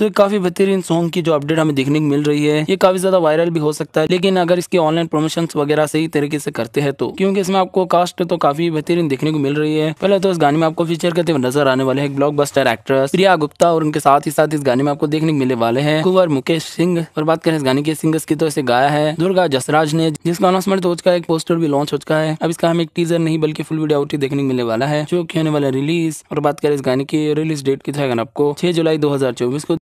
तो ये काफी बेहतरीन सॉन्ग की जो अपडेट हमें देखने को मिल रही है ये काफी ज्यादा वायरल भी हो सकता है लेकिन अगर इसके ऑनलाइन प्रमोशन वगैरह सही तरीके से करते हैं तो क्योंकि इसमें आपको कास्ट तो काफी बेहतरीन देखने को मिल रही है पहले तो इस गाने में आपको फीचर करते हुए नजर आने वाले हैं ब्लॉक एक्ट्रेस प्रिया गुप्ता और उनके साथ ही साथ इस गाने में आपको देखने को मिलने वाले हैं कुंवर मुकेश सिंह और बात करें इस गाने के सिंगर्स की तो इसे गाया है दुर्गा जसराज ने जिसका अनाउंसमेंट हो चुका है एक पोस्टर भी लॉन्च हो चुका है अब इसका हमें एक टीजर नहीं बल्कि फुल वीडियो आउट देखने को मिलने वाला है जो की होने वाला रिलीज और बात करें इस गाने की रिलीज डेट की था तो आपको छह जुलाई दो को